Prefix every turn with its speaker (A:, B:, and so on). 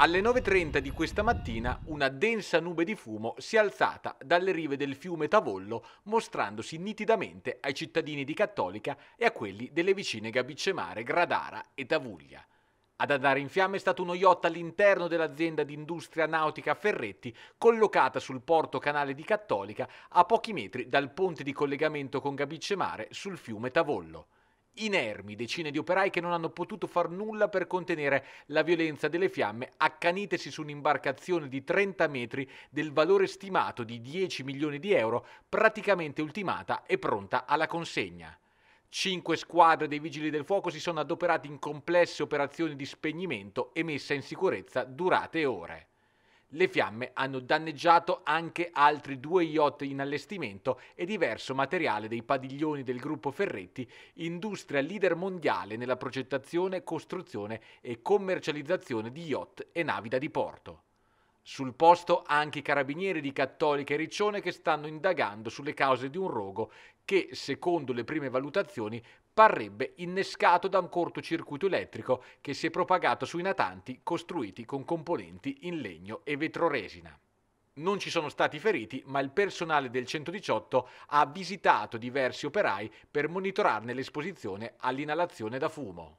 A: Alle 9.30 di questa mattina una densa nube di fumo si è alzata dalle rive del fiume Tavollo mostrandosi nitidamente ai cittadini di Cattolica e a quelli delle vicine Gabicemare, Gradara e Tavuglia. Ad andare in fiamme è stato uno yacht all'interno dell'azienda di industria nautica Ferretti, collocata sul porto canale di Cattolica a pochi metri dal ponte di collegamento con Gabicemare sul fiume Tavollo inermi decine di operai che non hanno potuto far nulla per contenere la violenza delle fiamme, accanitesi su un'imbarcazione di 30 metri del valore stimato di 10 milioni di euro, praticamente ultimata e pronta alla consegna. Cinque squadre dei vigili del fuoco si sono adoperate in complesse operazioni di spegnimento e messa in sicurezza durate ore. Le fiamme hanno danneggiato anche altri due yacht in allestimento e diverso materiale dei padiglioni del gruppo Ferretti, industria leader mondiale nella progettazione, costruzione e commercializzazione di yacht e navi da diporto. Sul posto anche i carabinieri di Cattolica e Riccione che stanno indagando sulle cause di un rogo che, secondo le prime valutazioni, parrebbe innescato da un cortocircuito elettrico che si è propagato sui natanti costruiti con componenti in legno e vetroresina. Non ci sono stati feriti, ma il personale del 118 ha visitato diversi operai per monitorarne l'esposizione all'inalazione da fumo.